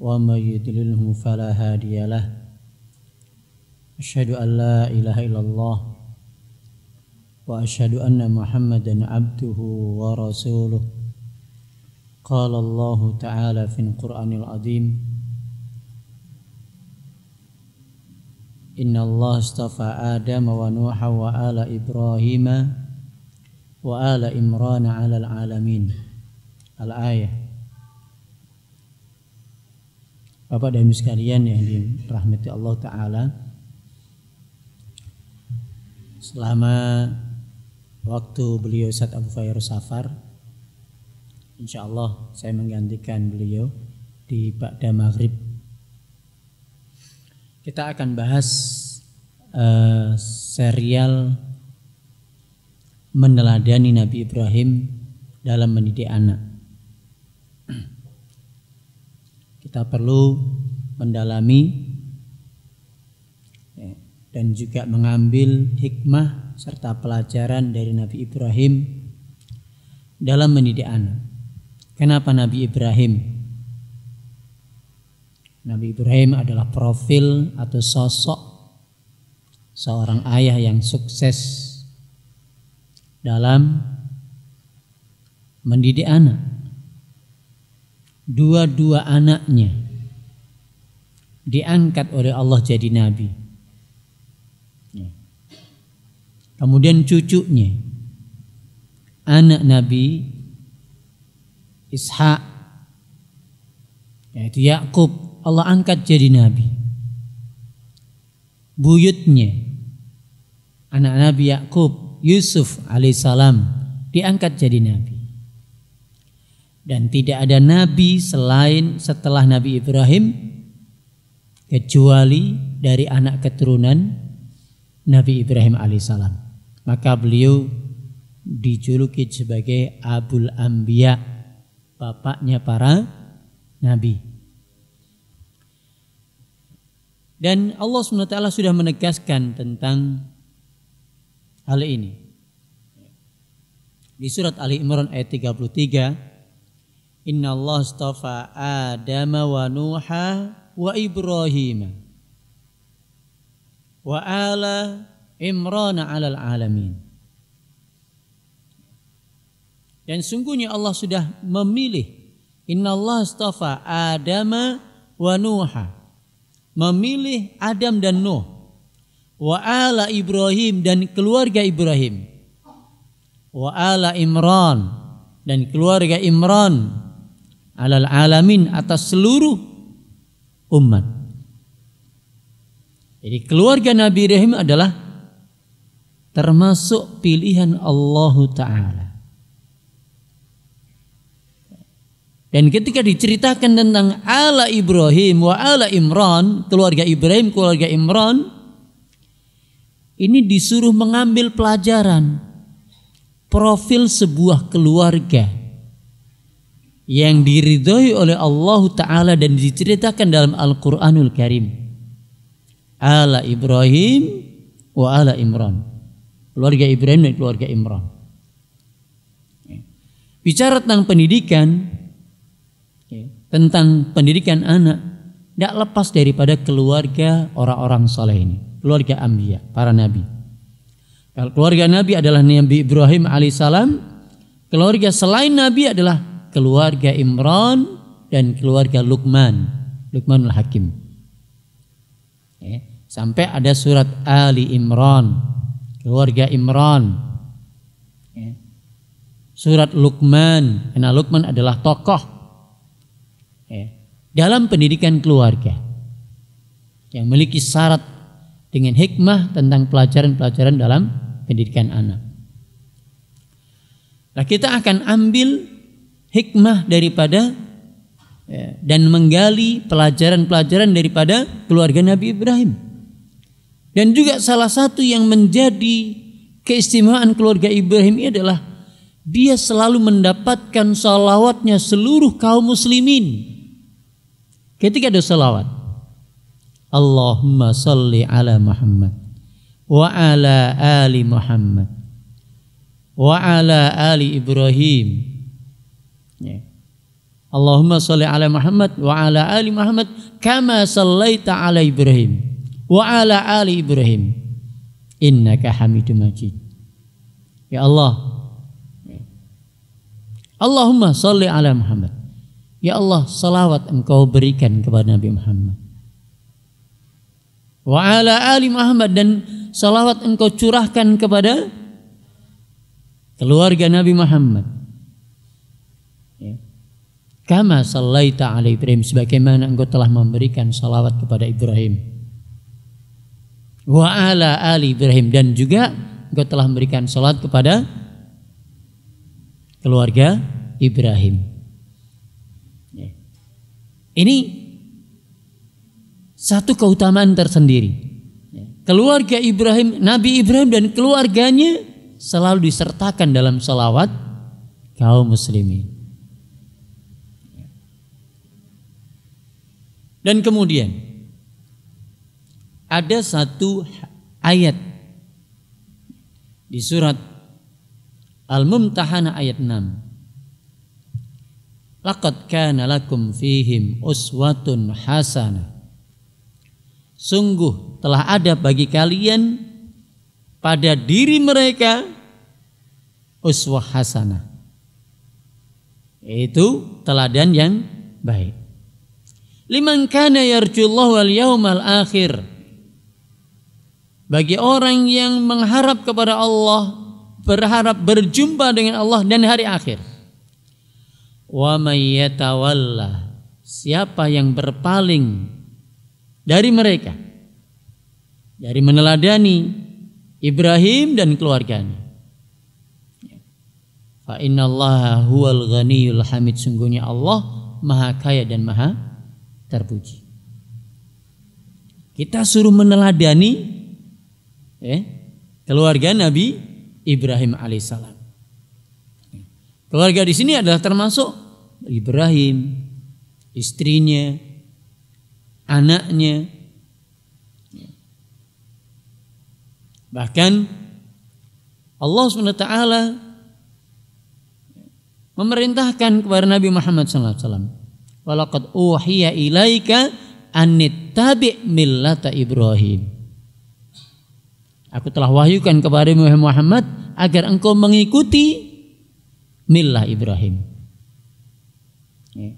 ومن يدلله فلا هادي له أشهد أن لا إله إلا الله وأشهد أن محمدا عبده ورسوله قال الله تعالى في القرآن العظيم إن الله اصطفى آدم ونوحا وآل إبراهيم وآل إمران على العالمين الآية Bapak dan Ibu sekalian yang dirahmati Allah Ta'ala Selama waktu beliau saat Abu Fayr Safar Insya Allah saya menggantikan beliau di Ba'da Maghrib Kita akan bahas uh, serial meneladani Nabi Ibrahim dalam mendidik anak kita perlu mendalami ya, dan juga mengambil hikmah serta pelajaran dari Nabi Ibrahim dalam mendidik anak. Kenapa Nabi Ibrahim? Nabi Ibrahim adalah profil atau sosok seorang ayah yang sukses dalam mendidik anak dua-dua anaknya diangkat oleh Allah jadi nabi. Ya. Kemudian cucunya anak nabi Ishak yaitu Yakub Allah angkat jadi nabi. Buyutnya anak nabi Yakub Yusuf alaihissalam diangkat jadi nabi dan tidak ada nabi selain setelah Nabi Ibrahim kecuali dari anak keturunan Nabi Ibrahim alaihissalam. Maka beliau dijuluki sebagai Abul Ambia, bapaknya para nabi. Dan Allah SWT sudah menegaskan tentang hal ini. Di surat Ali Imran ayat 33 Inna Allah astafa Adam wa Nuha wa Ibrahim wa ala Imran ala alamin. Dan sungguhnya Allah sudah memilih Inna Allah astafa Adam wa Nuha Memilih Adam dan Nuh Wa ala Ibrahim dan keluarga Ibrahim Wa ala Imran dan keluarga Imran alal alamin atas seluruh umat. Jadi keluarga Nabi Ibrahim adalah termasuk pilihan Allah Ta'ala. Dan ketika diceritakan tentang ala Ibrahim wa ala Imran, keluarga Ibrahim, keluarga Imran, ini disuruh mengambil pelajaran profil sebuah keluarga yang diridhoi oleh Allah Ta'ala dan diceritakan dalam Al-Quranul Karim. Ala Ibrahim wa ala Imran. Keluarga Ibrahim dan keluarga Imran. Bicara tentang pendidikan, tentang pendidikan anak, tidak lepas daripada keluarga orang-orang soleh ini. Keluarga Ambiya, para nabi. Kalau keluarga nabi adalah Nabi Ibrahim alaihissalam, keluarga selain nabi adalah keluarga Imran dan keluarga Luqman, Luqmanul Hakim. Ya, sampai ada surat Ali Imran, keluarga Imran. Ya, surat Luqman, karena Luqman adalah tokoh ya, dalam pendidikan keluarga yang memiliki syarat dengan hikmah tentang pelajaran-pelajaran dalam pendidikan anak. Nah, kita akan ambil hikmah daripada ya, dan menggali pelajaran-pelajaran daripada keluarga Nabi Ibrahim. Dan juga salah satu yang menjadi keistimewaan keluarga Ibrahim ini adalah dia selalu mendapatkan salawatnya seluruh kaum muslimin. Ketika ada salawat, Allahumma salli ala Muhammad wa ala ali Muhammad wa ala ali Ibrahim Ya. Allahumma salli ala Muhammad wa ala ali Muhammad kama sallaita ala Ibrahim wa ala ali Ibrahim innaka Hamidum Majid. Ya Allah. Allahumma salli ala Muhammad. Ya Allah, salawat engkau berikan kepada Nabi Muhammad. Wa ala ali Muhammad dan salawat engkau curahkan kepada keluarga Nabi Muhammad Kama sallaita ala Ibrahim sebagaimana engkau telah memberikan salawat kepada Ibrahim. Wa ala ali Ibrahim dan juga engkau telah memberikan salawat kepada keluarga Ibrahim. Ya. Ini satu keutamaan tersendiri. Ya. Keluarga Ibrahim, Nabi Ibrahim dan keluarganya selalu disertakan dalam salawat kaum muslimin. Dan kemudian ada satu ayat di surat al Mumtahanah ayat 6. Laqad kana lakum fihim uswatun hasanah. Sungguh telah ada bagi kalian pada diri mereka uswah hasanah. Itu teladan yang baik. Liman kana yarjullahu wal yaumal akhir. Bagi orang yang mengharap kepada Allah, berharap berjumpa dengan Allah dan hari akhir. Wa may yatawalla. Siapa yang berpaling dari mereka? Dari meneladani Ibrahim dan keluarganya. Fa innallaha huwal ghaniyul hamid sungguhnya Allah maha kaya dan maha terpuji. Kita suruh meneladani eh, keluarga Nabi Ibrahim alaihissalam. Keluarga di sini adalah termasuk Ibrahim, istrinya, anaknya, bahkan Allah swt memerintahkan kepada Nabi Muhammad SAW Walaqad uhiya ilaika anittabi millata Ibrahim. Aku telah wahyukan kepada Muhammad agar engkau mengikuti millah Ibrahim. Ya.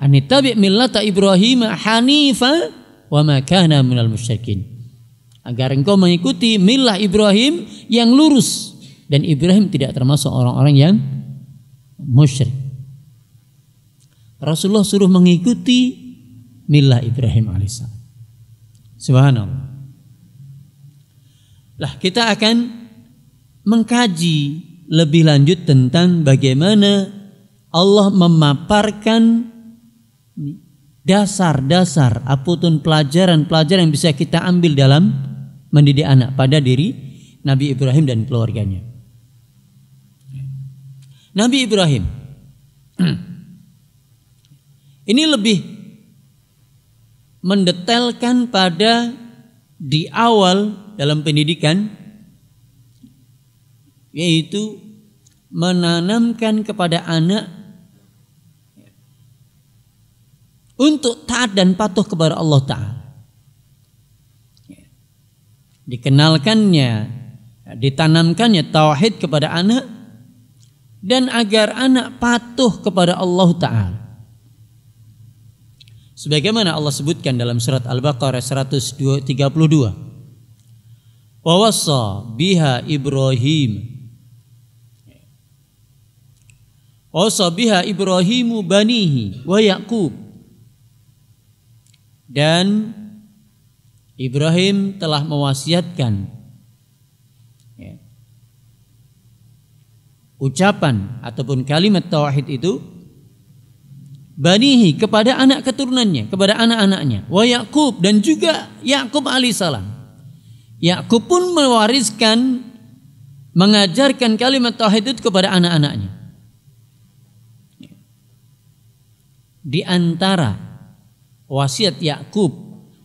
Anittabi millata Ibrahim hanifa wa ma kana minal musyrikin. Agar engkau mengikuti millah Ibrahim yang lurus dan Ibrahim tidak termasuk orang-orang yang musyrik. Rasulullah suruh mengikuti milah Ibrahim alaihissalam. Subhanallah. Lah kita akan mengkaji lebih lanjut tentang bagaimana Allah memaparkan dasar-dasar apapun pelajaran-pelajaran yang bisa kita ambil dalam mendidik anak pada diri Nabi Ibrahim dan keluarganya. Nabi Ibrahim Ini lebih mendetailkan pada di awal dalam pendidikan yaitu menanamkan kepada anak untuk taat dan patuh kepada Allah Ta'ala. Dikenalkannya, ditanamkannya tauhid kepada anak dan agar anak patuh kepada Allah Ta'ala sebagaimana Allah sebutkan dalam surat Al-Baqarah 132 wa wassa biha Ibrahim Wasa biha Ibrahimu banihi wa Yakub. Dan Ibrahim telah mewasiatkan ya, ucapan ataupun kalimat tauhid itu banihi kepada anak keturunannya, kepada anak-anaknya. Wa Yakub dan juga Yakub alaihissalam. Yakub pun mewariskan mengajarkan kalimat tauhid itu kepada anak-anaknya. Di antara wasiat Yakub,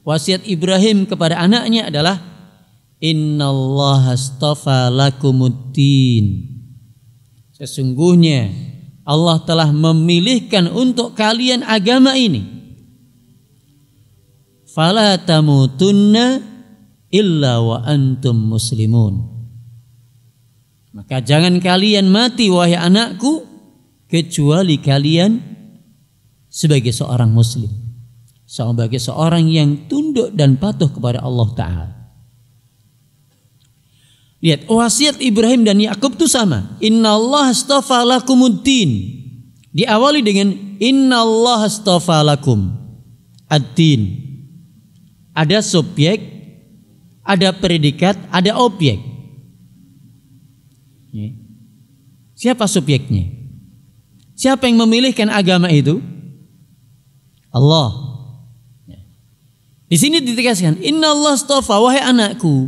wasiat Ibrahim kepada anaknya adalah innallaha astafa lakumuddin. Sesungguhnya Allah telah memilihkan untuk kalian agama ini. Fala tamutunna illa wa antum muslimun. Maka jangan kalian mati wahai anakku kecuali kalian sebagai seorang muslim. Sebagai seorang yang tunduk dan patuh kepada Allah Ta'ala. Lihat, wasiat Ibrahim dan Yakub itu sama. Inna Allah astafa lakumuddin. Diawali dengan Inna Allah astafa lakum. Ad-din. Ada subjek, ada predikat, ada objek. Siapa subjeknya? Siapa yang memilihkan agama itu? Allah. Di sini ditegaskan, Inna Allah astafa, wahai anakku,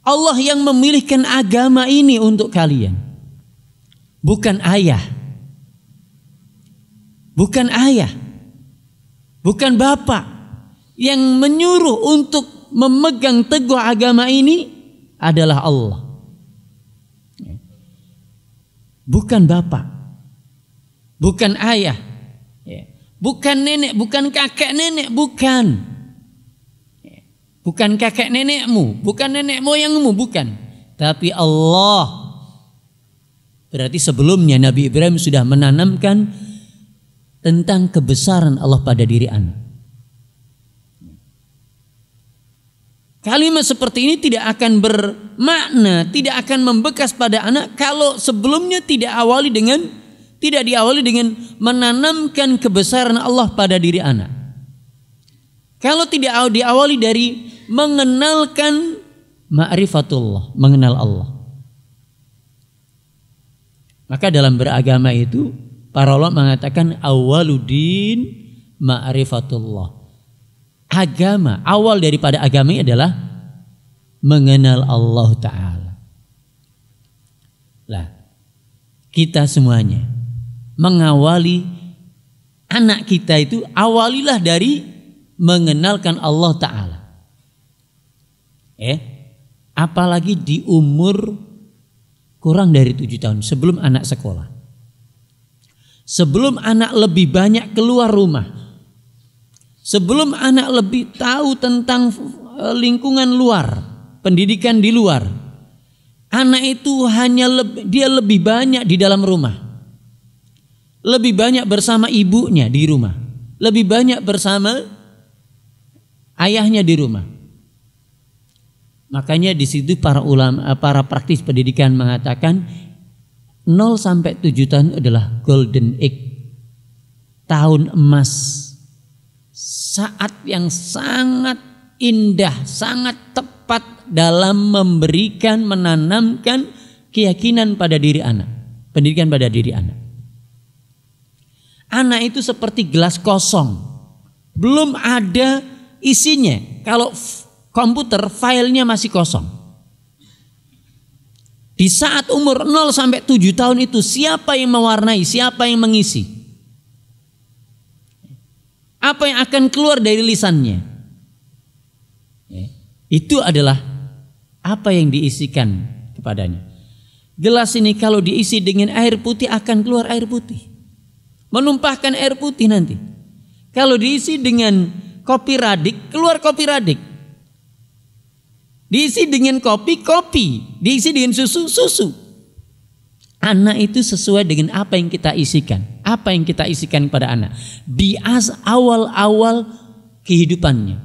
Allah yang memilihkan agama ini untuk kalian. Bukan ayah. Bukan ayah. Bukan bapak yang menyuruh untuk memegang teguh agama ini adalah Allah. Bukan bapak. Bukan ayah. Bukan nenek, bukan kakek nenek, bukan bukan kakek nenekmu, bukan nenek moyangmu, bukan. Tapi Allah. Berarti sebelumnya Nabi Ibrahim sudah menanamkan tentang kebesaran Allah pada diri anak. Kalimat seperti ini tidak akan bermakna, tidak akan membekas pada anak kalau sebelumnya tidak awali dengan tidak diawali dengan menanamkan kebesaran Allah pada diri anak. Kalau tidak diawali dari mengenalkan ma'rifatullah, mengenal Allah. Maka dalam beragama itu para ulama mengatakan awaludin ma'rifatullah. Agama, awal daripada agama adalah mengenal Allah taala. Lah, kita semuanya mengawali anak kita itu awalilah dari mengenalkan Allah Ta'ala. Eh, apalagi di umur kurang dari tujuh tahun sebelum anak sekolah. Sebelum anak lebih banyak keluar rumah. Sebelum anak lebih tahu tentang eh, lingkungan luar, pendidikan di luar. Anak itu hanya lebih, dia lebih banyak di dalam rumah lebih banyak bersama ibunya di rumah, lebih banyak bersama ayahnya di rumah. Makanya di situ para ulama para praktis pendidikan mengatakan 0 sampai 7 tahun adalah golden egg. Tahun emas. Saat yang sangat indah, sangat tepat dalam memberikan menanamkan keyakinan pada diri anak, pendidikan pada diri anak. Anak itu seperti gelas kosong. Belum ada isinya. Kalau komputer filenya masih kosong. Di saat umur 0 sampai 7 tahun itu siapa yang mewarnai, siapa yang mengisi? Apa yang akan keluar dari lisannya? Ya, itu adalah apa yang diisikan kepadanya. Gelas ini kalau diisi dengan air putih akan keluar air putih. Menumpahkan air putih nanti. Kalau diisi dengan kopi radik, keluar kopi radik. Diisi dengan kopi, kopi. Diisi dengan susu, susu. Anak itu sesuai dengan apa yang kita isikan. Apa yang kita isikan pada anak. Di awal-awal kehidupannya.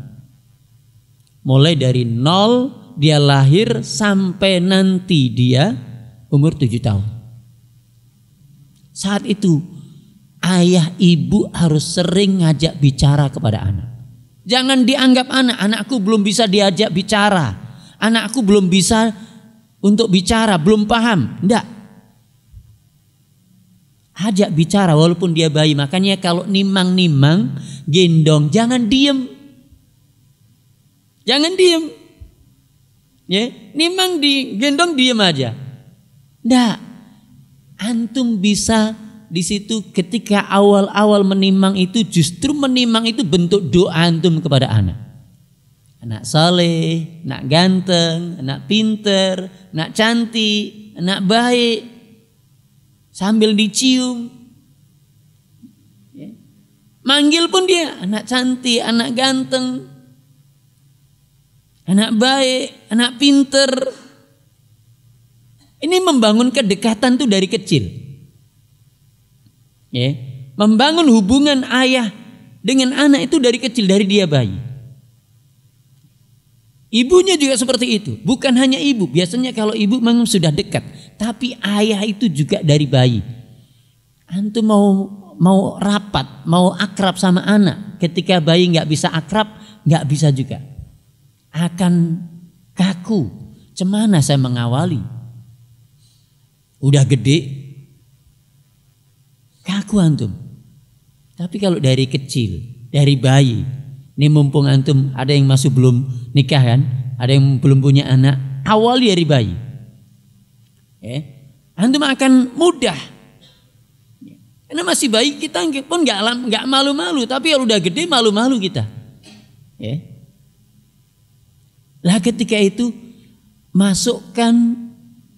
Mulai dari nol dia lahir sampai nanti dia umur tujuh tahun. Saat itu ayah ibu harus sering ngajak bicara kepada anak. Jangan dianggap anak, anakku belum bisa diajak bicara. Anakku belum bisa untuk bicara, belum paham. Enggak. Ajak bicara walaupun dia bayi. Makanya kalau nimang-nimang, gendong, jangan diem. Jangan diem. Ya, nimang di gendong diem aja. Enggak. Antum bisa di situ ketika awal-awal menimang itu justru menimang itu bentuk doa antum kepada anak. Anak saleh, anak ganteng, anak pinter, anak cantik, anak baik. Sambil dicium. Ya. Manggil pun dia anak cantik, anak ganteng, anak baik, anak pinter. Ini membangun kedekatan tuh dari kecil ya, membangun hubungan ayah dengan anak itu dari kecil dari dia bayi. Ibunya juga seperti itu, bukan hanya ibu. Biasanya kalau ibu memang sudah dekat, tapi ayah itu juga dari bayi. Antum mau mau rapat, mau akrab sama anak, ketika bayi nggak bisa akrab, nggak bisa juga. Akan kaku, cemana saya mengawali. Udah gede, Kaku antum. Tapi kalau dari kecil, dari bayi, ini mumpung antum ada yang masuk belum nikah kan, ada yang belum punya anak, awal dari bayi. eh Antum akan mudah. Karena masih bayi kita pun nggak nggak malu-malu, tapi kalau udah gede malu-malu kita. Eh. Lah ketika itu masukkan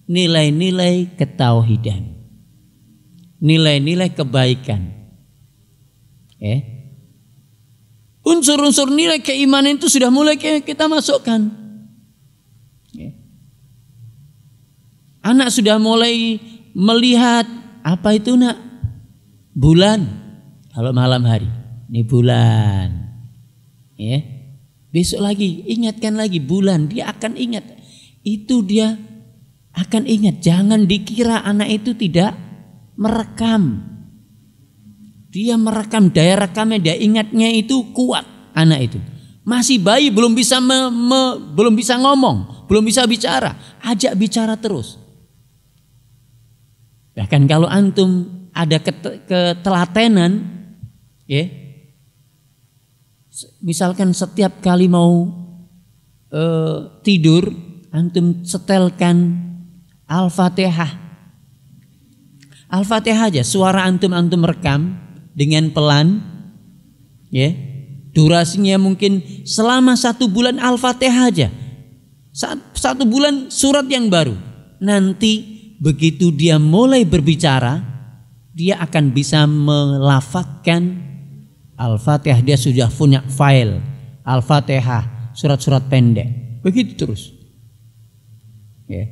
nilai-nilai ketauhidan nilai-nilai kebaikan. Eh? Unsur-unsur nilai keimanan itu sudah mulai kita masukkan. Eh? Anak sudah mulai melihat apa itu nak bulan kalau malam hari ini bulan ya besok lagi ingatkan lagi bulan dia akan ingat itu dia akan ingat jangan dikira anak itu tidak merekam. Dia merekam, daya rekamnya, dia ingatnya itu kuat anak itu. Masih bayi belum bisa me, me, belum bisa ngomong, belum bisa bicara, ajak bicara terus. Bahkan kalau antum ada ketelatenan, ya. Misalkan setiap kali mau e, tidur, antum setelkan Al-Fatihah Al-Fatihah aja, suara antum-antum rekam dengan pelan. Ya. Durasinya mungkin selama satu bulan Al-Fatihah aja. Satu bulan surat yang baru. Nanti begitu dia mulai berbicara, dia akan bisa melafatkan Al-Fatihah. Dia sudah punya file Al-Fatihah, surat-surat pendek. Begitu terus. Ya.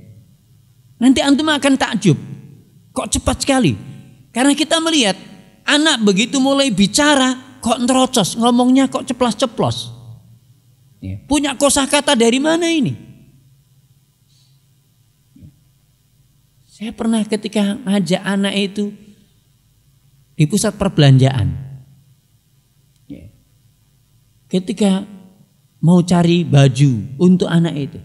Nanti antum akan takjub Kok cepat sekali? Karena kita melihat anak begitu mulai bicara kok nerocos, ngomongnya kok ceplas-ceplos. Ya, punya kosakata dari mana ini? Saya pernah ketika ngajak anak itu di pusat perbelanjaan. Ya. Ketika mau cari baju untuk anak itu.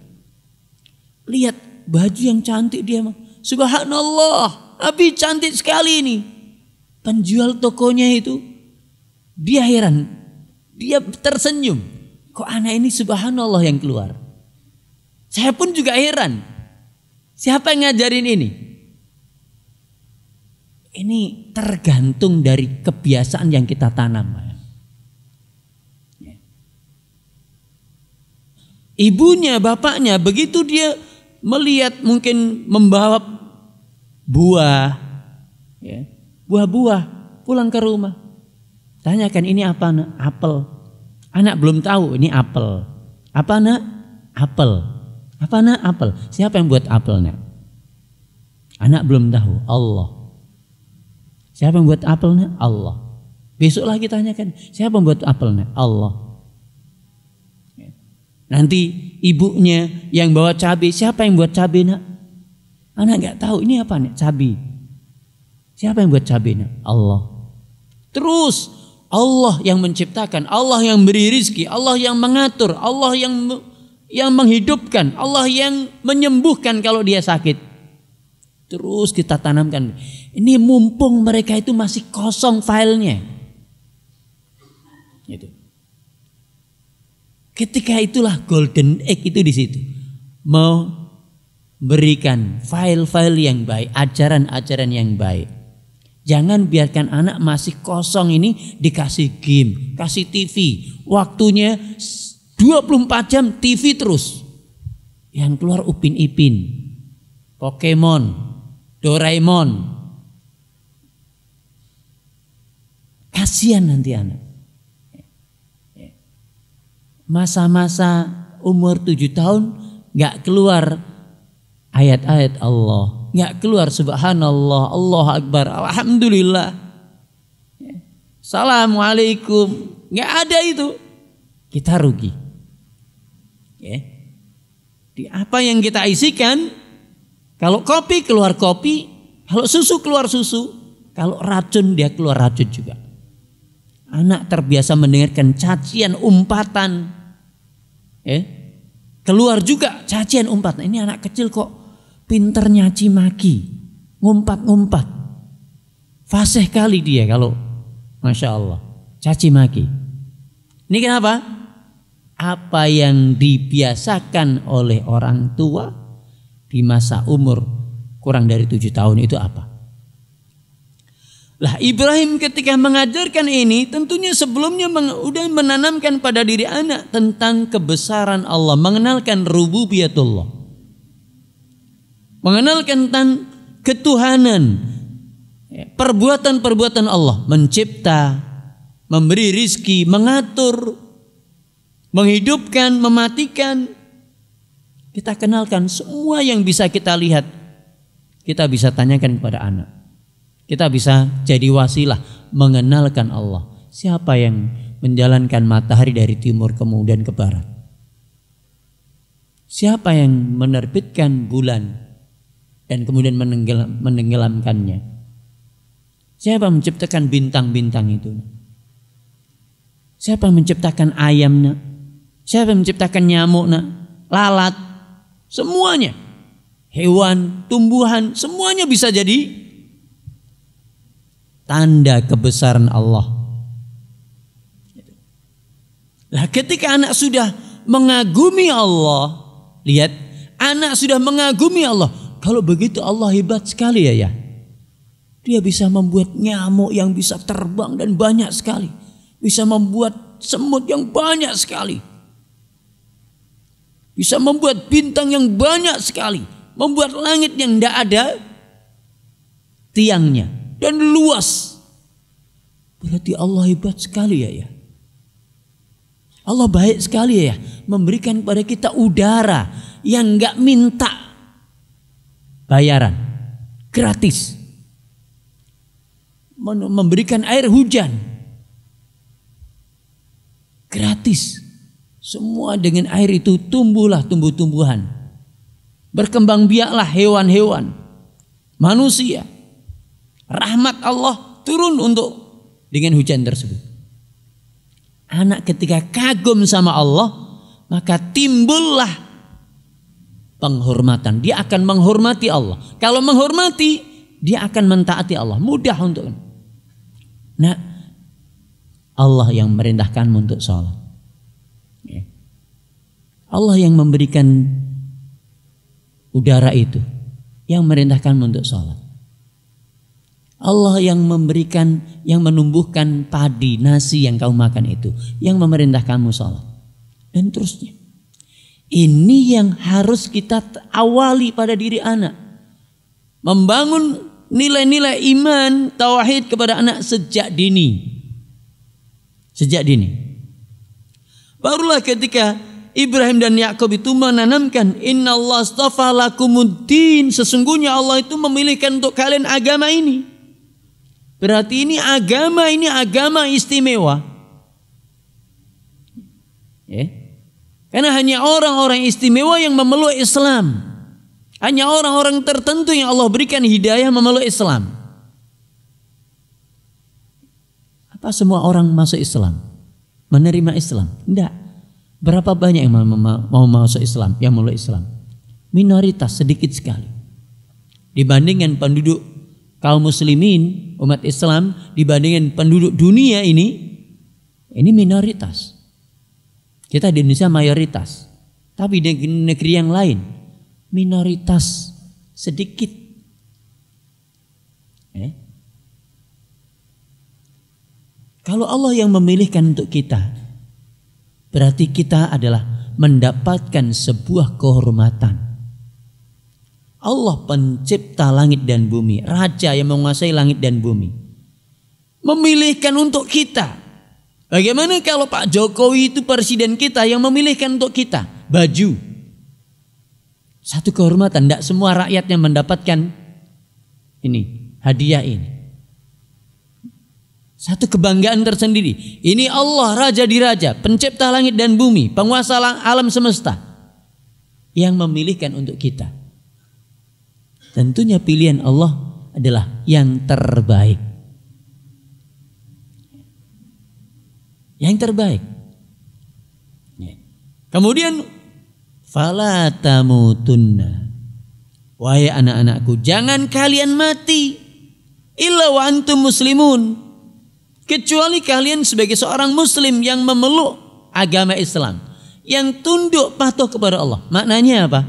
Lihat baju yang cantik dia. Subhanallah. Abi cantik sekali ini. Penjual tokonya itu dia heran. Dia tersenyum. Kok anak ini subhanallah yang keluar. Saya pun juga heran. Siapa yang ngajarin ini? Ini tergantung dari kebiasaan yang kita tanam. Ibunya, bapaknya, begitu dia melihat mungkin membawa buah, ya. buah-buah, pulang ke rumah. Tanyakan ini apa nak? Apel. Anak belum tahu ini apel. Apa nak? Apel. Apa nak? Apel. Siapa yang buat apel nak? Anak belum tahu. Allah. Siapa yang buat apel nak? Allah. Besok lagi tanyakan. Siapa yang buat apel nak? Allah. Ya. Nanti ibunya yang bawa cabai. Siapa yang buat cabai nak? Anak nggak tahu ini apa nih cabai. Siapa yang buat cabainya? Allah. Terus Allah yang menciptakan, Allah yang beri rizki, Allah yang mengatur, Allah yang yang menghidupkan, Allah yang menyembuhkan kalau dia sakit. Terus kita tanamkan. Ini mumpung mereka itu masih kosong filenya. Gitu. Ketika itulah golden egg itu di situ. Mau berikan file-file yang baik, ajaran-ajaran yang baik. Jangan biarkan anak masih kosong ini dikasih game, kasih TV. Waktunya 24 jam TV terus. Yang keluar Upin-Ipin, Pokemon, Doraemon. Kasihan nanti anak. Masa-masa umur tujuh tahun nggak keluar ayat-ayat Allah. Nggak keluar subhanallah, Allah Akbar, Alhamdulillah. Assalamualaikum. Nggak ada itu. Kita rugi. Ya. Di apa yang kita isikan, kalau kopi keluar kopi, kalau susu keluar susu, kalau racun dia keluar racun juga. Anak terbiasa mendengarkan cacian umpatan. Ya. Keluar juga cacian umpatan. Ini anak kecil kok pinter nyaci maki, ngumpat-ngumpat. Fasih kali dia kalau Masya Allah, caci maki. Ini kenapa? Apa yang dibiasakan oleh orang tua di masa umur kurang dari tujuh tahun itu apa? Lah Ibrahim ketika mengajarkan ini tentunya sebelumnya sudah menanamkan pada diri anak tentang kebesaran Allah, mengenalkan rububiyatullah mengenalkan tentang ketuhanan, ya, perbuatan-perbuatan Allah, mencipta, memberi rizki, mengatur, menghidupkan, mematikan. Kita kenalkan semua yang bisa kita lihat, kita bisa tanyakan kepada anak. Kita bisa jadi wasilah mengenalkan Allah. Siapa yang menjalankan matahari dari timur kemudian ke barat? Siapa yang menerbitkan bulan? dan kemudian menenggelamkannya. Siapa menciptakan bintang-bintang itu? Siapa menciptakan ayamnya? Siapa menciptakan nyamuknya? Lalat, semuanya. Hewan, tumbuhan, semuanya bisa jadi tanda kebesaran Allah. Nah, ketika anak sudah mengagumi Allah, lihat anak sudah mengagumi Allah, kalau begitu Allah hebat sekali ya ya. Dia bisa membuat nyamuk yang bisa terbang dan banyak sekali. Bisa membuat semut yang banyak sekali. Bisa membuat bintang yang banyak sekali. Membuat langit yang tidak ada tiangnya. Dan luas. Berarti Allah hebat sekali ya ya. Allah baik sekali ya, ya. memberikan kepada kita udara yang nggak minta bayaran. Gratis. Memberikan air hujan. Gratis. Semua dengan air itu tumbuhlah tumbuh-tumbuhan. Berkembang biaklah hewan-hewan. Manusia. Rahmat Allah turun untuk dengan hujan tersebut. Anak ketika kagum sama Allah, maka timbullah penghormatan. Dia akan menghormati Allah. Kalau menghormati, dia akan mentaati Allah. Mudah untuk. Nah, Allah yang merintahkanmu untuk sholat. Ya. Allah yang memberikan udara itu, yang merintahkanmu untuk sholat. Allah yang memberikan, yang menumbuhkan padi, nasi yang kau makan itu, yang memerintahkanmu sholat. Dan terusnya. Ini yang harus kita awali pada diri anak. Membangun nilai-nilai iman, tauhid kepada anak sejak dini. Sejak dini. Barulah ketika Ibrahim dan Yakub itu menanamkan Inna Allah lakumuddin Sesungguhnya Allah itu memilihkan untuk kalian agama ini Berarti ini agama ini agama istimewa Ya yeah. Karena hanya orang-orang istimewa yang memeluk Islam. Hanya orang-orang tertentu yang Allah berikan hidayah memeluk Islam. Apa semua orang masuk Islam? Menerima Islam? Tidak. Berapa banyak yang mau masuk Islam, yang memeluk Islam? Minoritas sedikit sekali. Dibandingkan penduduk kaum muslimin, umat Islam, dibandingkan penduduk dunia ini, ini minoritas. Kita di Indonesia mayoritas, tapi di negeri yang lain minoritas sedikit. Eh? Kalau Allah yang memilihkan untuk kita, berarti kita adalah mendapatkan sebuah kehormatan. Allah pencipta langit dan bumi, raja yang menguasai langit dan bumi. Memilihkan untuk kita Bagaimana kalau Pak Jokowi itu presiden kita yang memilihkan untuk kita baju? Satu kehormatan, tidak semua rakyat yang mendapatkan ini hadiah ini. Satu kebanggaan tersendiri. Ini Allah Raja di Raja, pencipta langit dan bumi, penguasa alam semesta. Yang memilihkan untuk kita. Tentunya pilihan Allah adalah yang terbaik. yang terbaik. Ya. Kemudian fala tamutunna. Wahai anak-anakku, jangan kalian mati illa wa muslimun. Kecuali kalian sebagai seorang muslim yang memeluk agama Islam, yang tunduk patuh kepada Allah. Maknanya apa?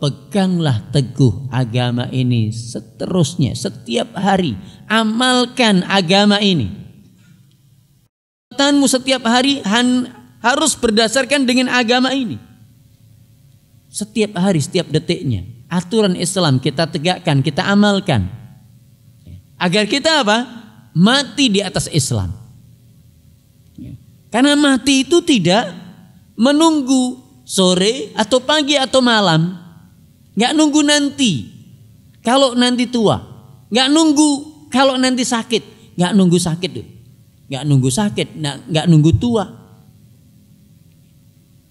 Peganglah teguh agama ini seterusnya, setiap hari. Amalkan agama ini tanganmu setiap hari han, harus berdasarkan dengan agama ini. Setiap hari, setiap detiknya. Aturan Islam kita tegakkan, kita amalkan. Agar kita apa? Mati di atas Islam. Karena mati itu tidak menunggu sore atau pagi atau malam. Nggak nunggu nanti. Kalau nanti tua. Nggak nunggu kalau nanti sakit. Nggak nunggu sakit. tuh nggak nunggu sakit, nggak nunggu tua.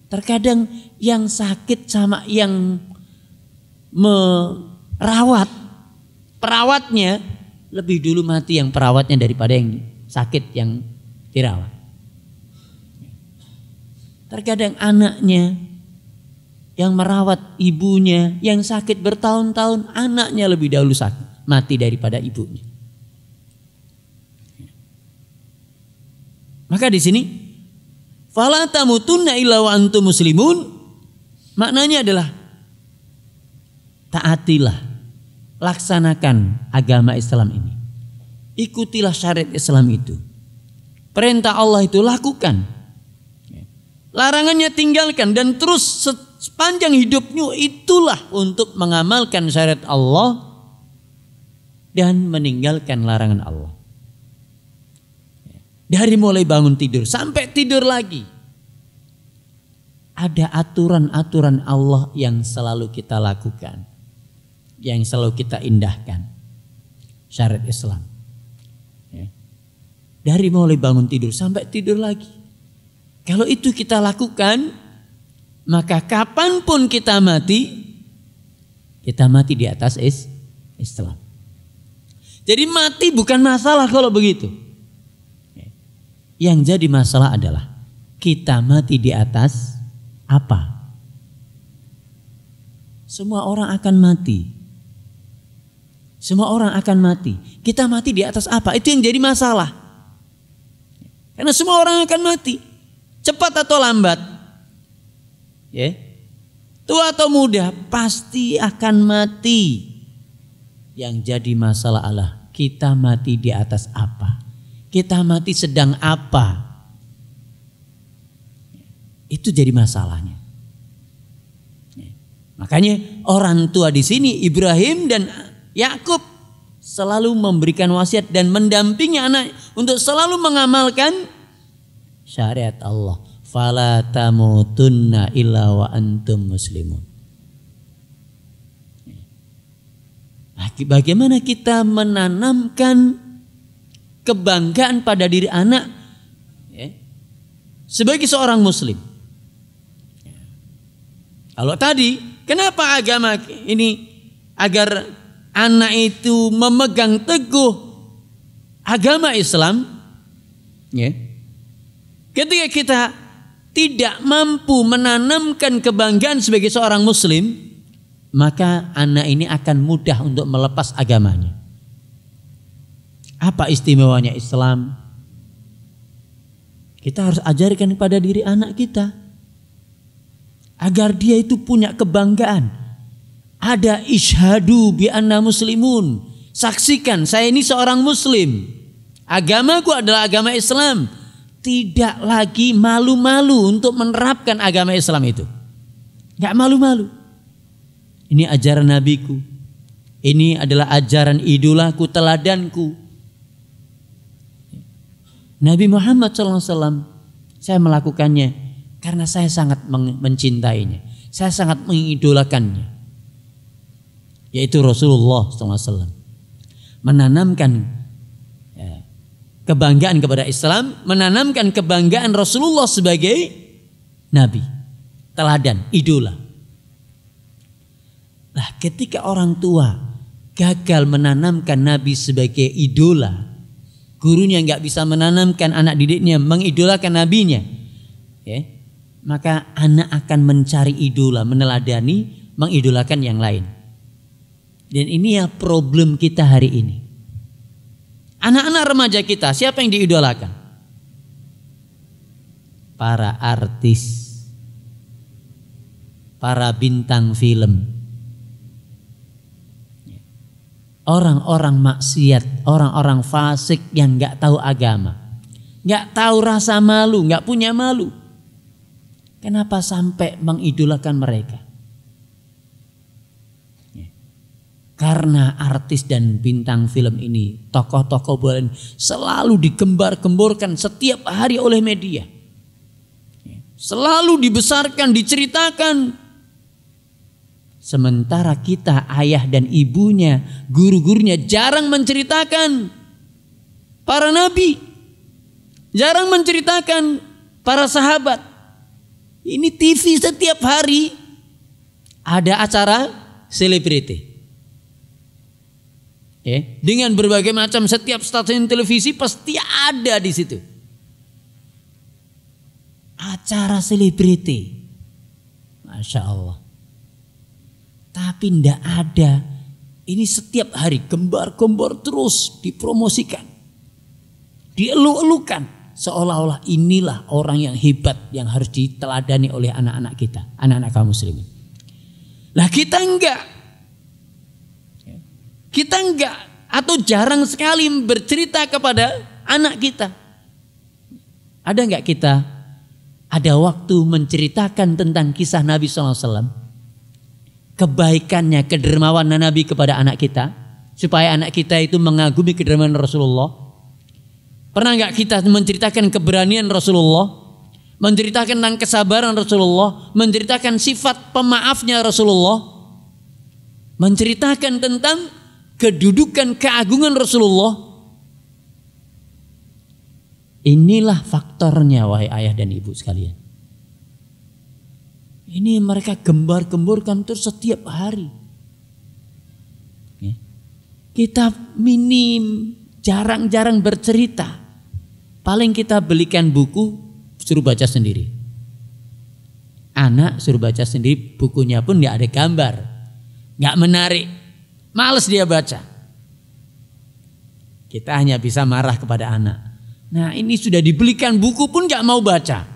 Terkadang yang sakit sama yang merawat perawatnya lebih dulu mati yang perawatnya daripada yang sakit yang dirawat. Terkadang anaknya yang merawat ibunya yang sakit bertahun-tahun anaknya lebih dahulu sakit mati daripada ibunya. Maka di sini fala tamutunna illa wa antum muslimun maknanya adalah taatilah laksanakan agama Islam ini. Ikutilah syariat Islam itu. Perintah Allah itu lakukan. Larangannya tinggalkan dan terus sepanjang hidupnya itulah untuk mengamalkan syariat Allah dan meninggalkan larangan Allah. Dari mulai bangun tidur sampai tidur lagi. Ada aturan-aturan Allah yang selalu kita lakukan. Yang selalu kita indahkan. Syariat Islam. Ya. Dari mulai bangun tidur sampai tidur lagi. Kalau itu kita lakukan, maka kapanpun kita mati, kita mati di atas Islam. Jadi mati bukan masalah kalau begitu. Yang jadi masalah adalah kita mati di atas apa? Semua orang akan mati. Semua orang akan mati. Kita mati di atas apa? Itu yang jadi masalah. Karena semua orang akan mati. Cepat atau lambat. Ya. Tua atau muda pasti akan mati. Yang jadi masalah adalah kita mati di atas apa? Kita mati sedang apa? Itu jadi masalahnya. Makanya orang tua di sini Ibrahim dan Yakub selalu memberikan wasiat dan mendampingi anak untuk selalu mengamalkan syariat Allah. Fala tamutunna illa wa antum muslimun. Bagaimana kita menanamkan kebanggaan pada diri anak ya, sebagai seorang muslim. Kalau tadi, kenapa agama ini agar anak itu memegang teguh agama Islam? Ya. Ketika kita tidak mampu menanamkan kebanggaan sebagai seorang muslim, maka anak ini akan mudah untuk melepas agamanya. Apa istimewanya Islam? Kita harus ajarkan kepada diri anak kita agar dia itu punya kebanggaan. Ada ishadu bi anna muslimun. Saksikan saya ini seorang muslim. Agamaku adalah agama Islam. Tidak lagi malu-malu untuk menerapkan agama Islam itu. Gak malu-malu. Ini ajaran nabiku. Ini adalah ajaran idolaku, teladanku. Nabi Muhammad SAW, saya melakukannya karena saya sangat mencintainya. Saya sangat mengidolakannya. Yaitu Rasulullah SAW. Menanamkan ya, kebanggaan kepada Islam, menanamkan kebanggaan Rasulullah sebagai Nabi. Teladan, idola. Nah ketika orang tua gagal menanamkan Nabi sebagai idola, gurunya nggak bisa menanamkan anak didiknya mengidolakan nabinya, ya, maka anak akan mencari idola, meneladani, mengidolakan yang lain. Dan ini ya problem kita hari ini. Anak-anak remaja kita, siapa yang diidolakan? Para artis, para bintang film, orang-orang maksiat, orang-orang fasik yang nggak tahu agama, nggak tahu rasa malu, nggak punya malu. Kenapa sampai mengidolakan mereka? Ya. Karena artis dan bintang film ini, tokoh-tokoh bola ini selalu digembar-gemborkan setiap hari oleh media. Ya. Selalu dibesarkan, diceritakan, Sementara kita ayah dan ibunya, guru-gurunya jarang menceritakan para nabi. Jarang menceritakan para sahabat. Ini TV setiap hari ada acara selebriti. Ya, dengan berbagai macam setiap stasiun televisi pasti ada di situ. Acara selebriti. Masya Allah. Tapi tidak ada. Ini setiap hari gembar-gembor terus dipromosikan. Dielu-elukan. Seolah-olah inilah orang yang hebat yang harus diteladani oleh anak-anak kita. Anak-anak kaum muslimin. Lah kita enggak. Kita enggak atau jarang sekali bercerita kepada anak kita. Ada enggak kita ada waktu menceritakan tentang kisah Nabi SAW? kebaikannya, kedermawanan Nabi kepada anak kita. Supaya anak kita itu mengagumi kedermawanan Rasulullah. Pernah nggak kita menceritakan keberanian Rasulullah? Menceritakan tentang kesabaran Rasulullah? Menceritakan sifat pemaafnya Rasulullah? Menceritakan tentang kedudukan keagungan Rasulullah? Inilah faktornya wahai ayah dan ibu sekalian. Ini mereka gembar-gemborkan terus setiap hari. Ya. Kita minim, jarang-jarang bercerita. Paling kita belikan buku, suruh baca sendiri. Anak suruh baca sendiri, bukunya pun gak ada gambar. Gak menarik, males dia baca. Kita hanya bisa marah kepada anak. Nah ini sudah dibelikan buku pun gak mau baca.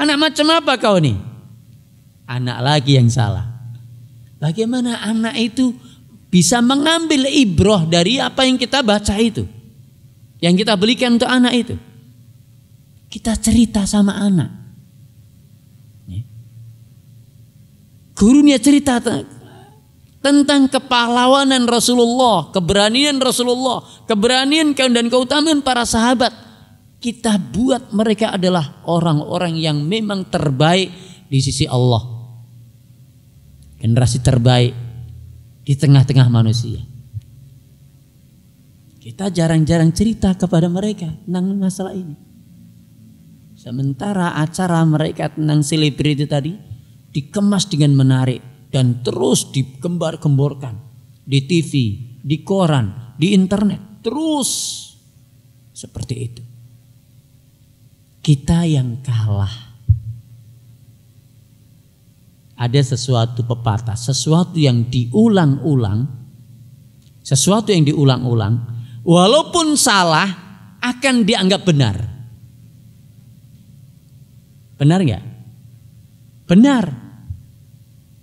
Anak macam apa kau nih? anak lagi yang salah. Bagaimana anak itu bisa mengambil ibroh dari apa yang kita baca itu? Yang kita belikan untuk anak itu. Kita cerita sama anak. Gurunya cerita tentang kepahlawanan Rasulullah, keberanian Rasulullah, keberanian dan keutamaan para sahabat. Kita buat mereka adalah orang-orang yang memang terbaik di sisi Allah generasi terbaik di tengah-tengah manusia. Kita jarang-jarang cerita kepada mereka tentang masalah ini. Sementara acara mereka tentang selebriti tadi dikemas dengan menarik dan terus dikembar-kemborkan di TV, di koran, di internet, terus seperti itu. Kita yang kalah ada sesuatu pepatah, sesuatu yang diulang-ulang, sesuatu yang diulang-ulang, walaupun salah akan dianggap benar. Benar nggak? Benar.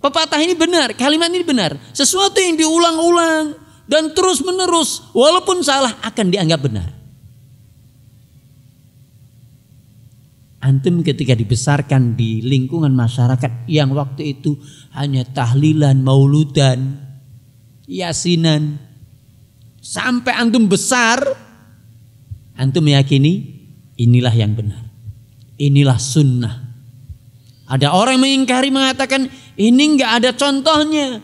Pepatah ini benar, kalimat ini benar. Sesuatu yang diulang-ulang dan terus-menerus, walaupun salah akan dianggap benar. Antum ketika dibesarkan di lingkungan masyarakat yang waktu itu hanya tahlilan, mauludan, yasinan. Sampai antum besar, antum meyakini inilah yang benar. Inilah sunnah. Ada orang yang mengingkari mengatakan ini nggak ada contohnya.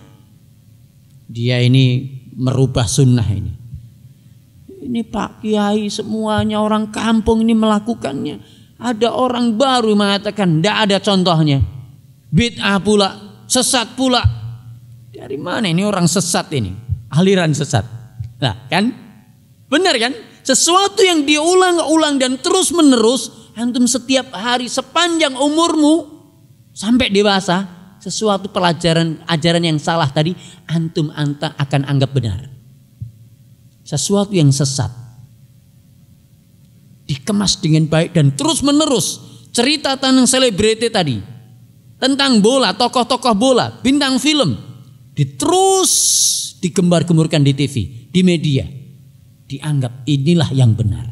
Dia ini merubah sunnah ini. Ini Pak Kiai semuanya orang kampung ini melakukannya ada orang baru mengatakan tidak ada contohnya. Bid'ah pula, sesat pula. Dari mana ini orang sesat ini? Aliran sesat. Nah kan? Benar kan? Sesuatu yang diulang-ulang dan terus-menerus antum setiap hari sepanjang umurmu sampai dewasa sesuatu pelajaran ajaran yang salah tadi antum anta akan anggap benar. Sesuatu yang sesat dikemas dengan baik dan terus menerus cerita tentang selebriti tadi tentang bola tokoh-tokoh bola bintang film diterus digembar-gemburkan di TV di media dianggap inilah yang benar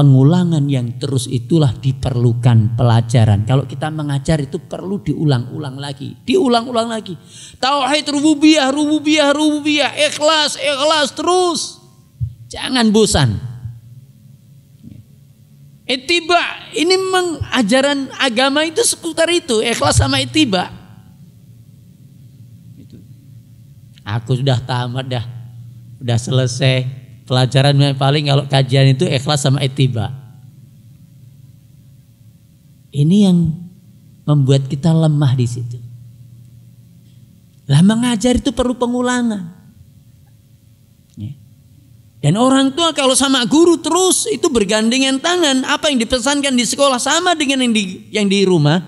pengulangan yang terus itulah diperlukan pelajaran. Kalau kita mengajar itu perlu diulang-ulang lagi, diulang-ulang lagi. Tauhid rububiyah, rububiyah, rububiyah, ikhlas, ikhlas terus. Jangan bosan. Itiba ini mengajaran agama itu seputar itu, ikhlas sama itiba. Aku sudah tamat dah, sudah selesai pelajaran yang paling kalau kajian itu ikhlas sama etiba. Ini yang membuat kita lemah di situ. Lah mengajar itu perlu pengulangan. Ya. Dan orang tua kalau sama guru terus itu bergandengan tangan, apa yang dipesankan di sekolah sama dengan yang di yang di rumah.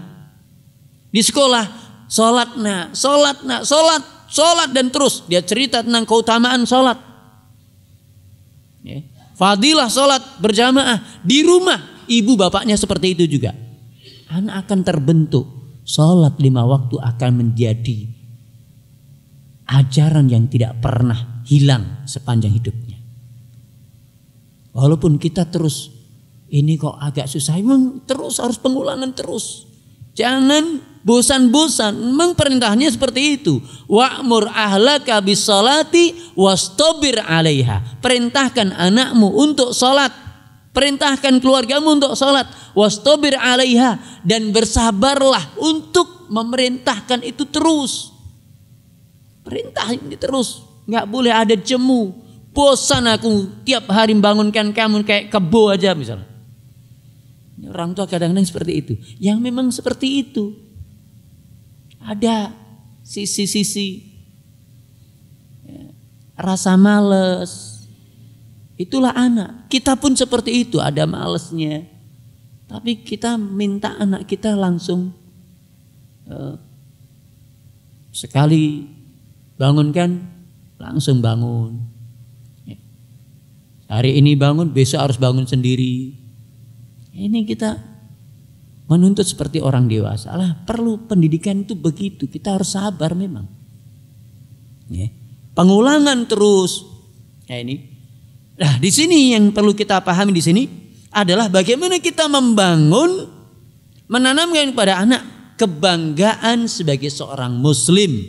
Di sekolah sholat nak, sholat nak, sholat, sholat dan terus dia cerita tentang keutamaan sholat. Ya. Fadilah sholat berjamaah di rumah. Ibu bapaknya seperti itu juga. Anak akan terbentuk. Sholat lima waktu akan menjadi ajaran yang tidak pernah hilang sepanjang hidupnya. Walaupun kita terus ini kok agak susah, memang terus harus pengulangan terus. Jangan bosan-bosan. Memang perintahnya seperti itu. Wa'mur ahlaka bis salati wastabir 'alaiha. Perintahkan anakmu untuk salat. Perintahkan keluargamu untuk salat wastabir 'alaiha dan bersabarlah untuk memerintahkan itu terus. Perintah ini terus, nggak boleh ada jemu. Bosan aku tiap hari membangunkan kamu kayak kebo aja misalnya orang tua kadang-kadang seperti itu. Yang memang seperti itu. Ada sisi-sisi ya, rasa males. Itulah anak. Kita pun seperti itu, ada malesnya. Tapi kita minta anak kita langsung uh, sekali bangunkan, langsung bangun. Ya. Hari ini bangun, besok harus bangun sendiri. Ini kita menuntut seperti orang dewasa. Alah, perlu pendidikan itu begitu. Kita harus sabar memang. Ya. Pengulangan terus. Ya ini. Nah, di sini yang perlu kita pahami di sini adalah bagaimana kita membangun menanamkan kepada anak kebanggaan sebagai seorang muslim.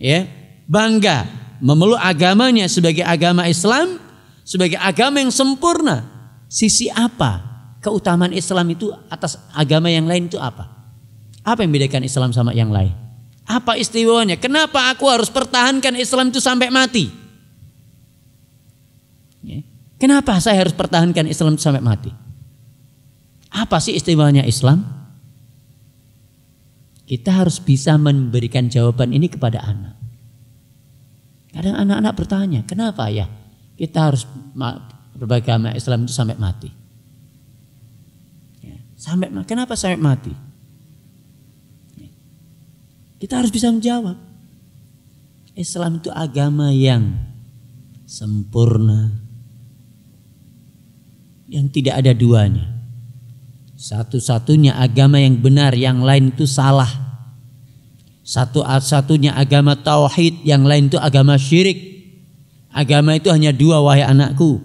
Ya, bangga memeluk agamanya sebagai agama Islam, sebagai agama yang sempurna. Sisi apa keutamaan Islam itu atas agama yang lain itu apa? Apa yang bedakan Islam sama yang lain? Apa istimewanya? Kenapa aku harus pertahankan Islam itu sampai mati? Ya. Kenapa saya harus pertahankan Islam itu sampai mati? Apa sih istimewanya Islam? Kita harus bisa memberikan jawaban ini kepada anak. Kadang anak-anak bertanya, kenapa ya kita harus beragama Islam itu sampai mati? Sampai kenapa sampai mati? Kita harus bisa menjawab. Islam itu agama yang sempurna yang tidak ada duanya. Satu-satunya agama yang benar, yang lain itu salah. Satu-satunya agama tauhid, yang lain itu agama syirik. Agama itu hanya dua wahai anakku,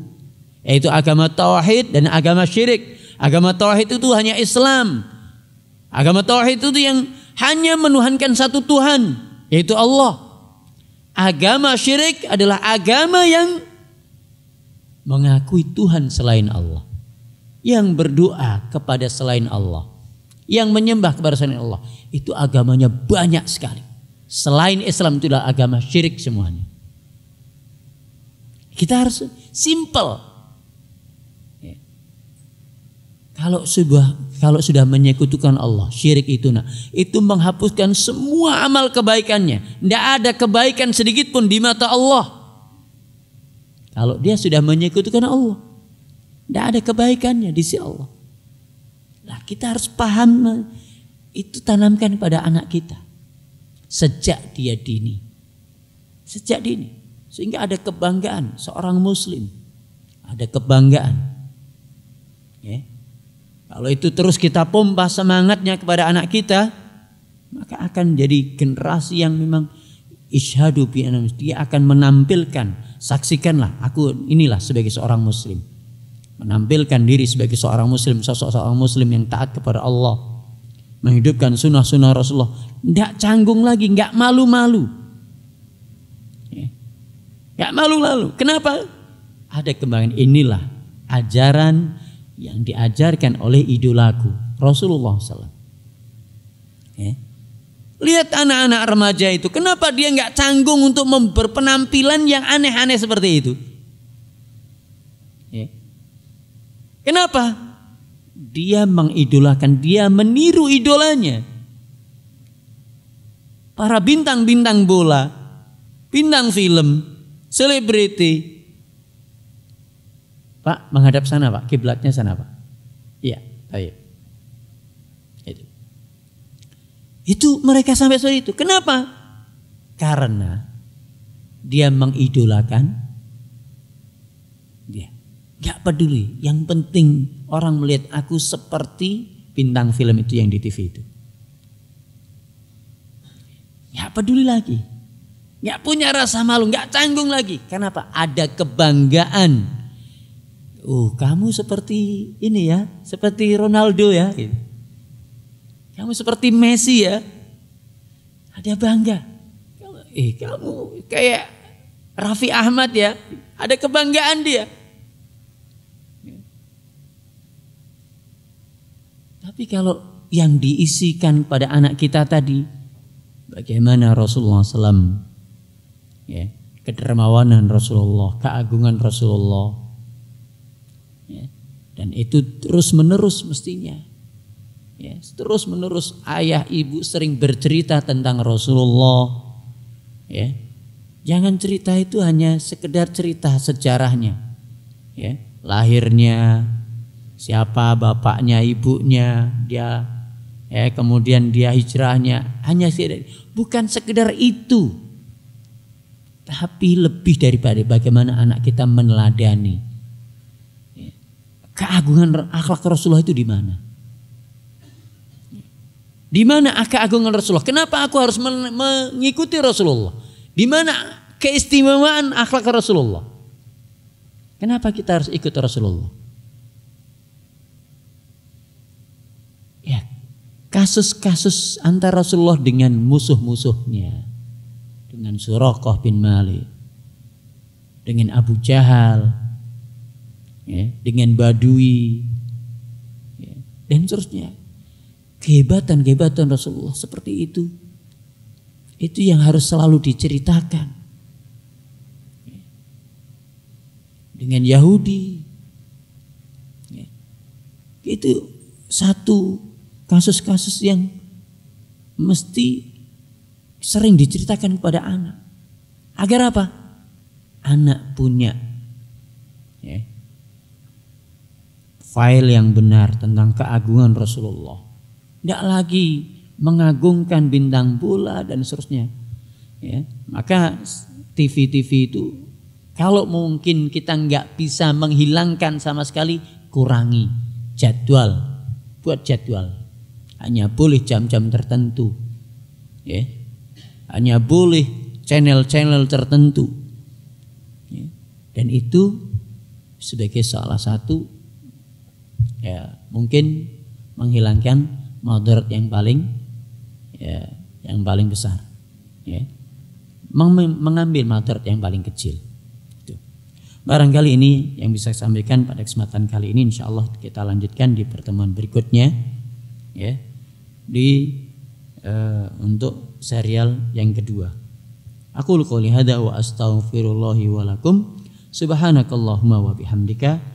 yaitu agama tauhid dan agama syirik. Agama tauhid itu hanya Islam. Agama tauhid itu yang hanya menuhankan satu Tuhan, yaitu Allah. Agama syirik adalah agama yang mengakui Tuhan selain Allah. Yang berdoa kepada selain Allah. Yang menyembah kepada selain Allah. Itu agamanya banyak sekali. Selain Islam itu adalah agama syirik semuanya. Kita harus simple kalau sudah kalau sudah menyekutukan Allah, syirik itu nah, itu menghapuskan semua amal kebaikannya. Tidak ada kebaikan sedikit pun di mata Allah. Kalau dia sudah menyekutukan Allah, tidak ada kebaikannya di sisi Allah. Nah, kita harus paham eh, itu tanamkan pada anak kita sejak dia dini. Sejak dini sehingga ada kebanggaan seorang muslim. Ada kebanggaan kalau itu terus kita pompa semangatnya kepada anak kita, maka akan jadi generasi yang memang isyhadu bi dia akan menampilkan saksikanlah aku inilah sebagai seorang muslim menampilkan diri sebagai seorang muslim sosok seorang muslim yang taat kepada Allah menghidupkan sunnah-sunnah Rasulullah tidak canggung lagi nggak malu-malu ya. nggak malu-malu kenapa ada kembangan inilah ajaran yang diajarkan oleh idolaku Rasulullah SAW. Ya. Lihat anak-anak remaja itu, kenapa dia nggak canggung untuk berpenampilan yang aneh-aneh seperti itu? Ya. Kenapa? Dia mengidolakan, dia meniru idolanya. Para bintang-bintang bola, bintang film, selebriti, Pak, menghadap sana Pak, kiblatnya sana Pak. Iya, baik. Itu. itu mereka sampai seperti itu. Kenapa? Karena dia mengidolakan dia. Gak peduli, yang penting orang melihat aku seperti bintang film itu yang di TV itu. Gak peduli lagi. Gak punya rasa malu, gak canggung lagi. Kenapa? Ada kebanggaan oh kamu seperti ini ya, seperti Ronaldo ya, gitu. kamu seperti Messi ya, ada bangga. Eh kamu kayak Raffi Ahmad ya, ada kebanggaan dia. Tapi kalau yang diisikan pada anak kita tadi, bagaimana Rasulullah SAW, ya, kedermawanan Rasulullah, keagungan Rasulullah, dan itu terus menerus mestinya. Ya, terus menerus ayah ibu sering bercerita tentang Rasulullah. Ya. Jangan cerita itu hanya sekedar cerita sejarahnya. Ya, lahirnya, siapa bapaknya, ibunya, dia ya kemudian dia hijrahnya hanya bukan sekedar itu tapi lebih daripada bagaimana anak kita meneladani keagungan akhlak Rasulullah itu di mana? Di mana keagungan Rasulullah? Kenapa aku harus mengikuti Rasulullah? Di mana keistimewaan akhlak Rasulullah? Kenapa kita harus ikut Rasulullah? Ya, kasus-kasus antara Rasulullah dengan musuh-musuhnya, dengan Surakoh bin Malik, dengan Abu Jahal, ya, dengan Badui ya, dan seterusnya kehebatan-kehebatan Rasulullah seperti itu itu yang harus selalu diceritakan ya, dengan Yahudi ya, itu satu kasus-kasus yang mesti sering diceritakan kepada anak agar apa anak punya ya, file yang benar tentang keagungan Rasulullah. Tidak lagi mengagungkan bintang bola dan seterusnya. Ya, maka TV-TV itu kalau mungkin kita nggak bisa menghilangkan sama sekali, kurangi jadwal, buat jadwal. Hanya boleh jam-jam tertentu, ya. Hanya boleh channel-channel tertentu. Ya. Dan itu sebagai salah satu ya mungkin menghilangkan maudarat yang paling ya yang paling besar ya mengambil maudarat yang paling kecil itu. barangkali ini yang bisa saya sampaikan pada kesempatan kali ini insya Allah kita lanjutkan di pertemuan berikutnya ya di uh, untuk serial yang kedua aku qouli hada wa astaghfirullahi wa subhanakallahumma wa bihamdika